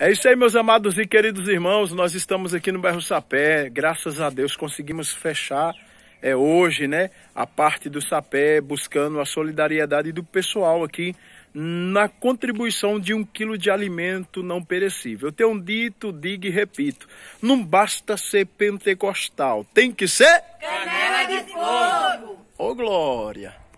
É isso aí, meus amados e queridos irmãos. Nós estamos aqui no bairro Sapé. Graças a Deus conseguimos fechar é, hoje, né? A parte do Sapé, buscando a solidariedade do pessoal aqui na contribuição de um quilo de alimento não perecível. Eu tenho dito, digo e repito: não basta ser pentecostal, tem que ser. Canela de fogo! Ô, oh, Glória!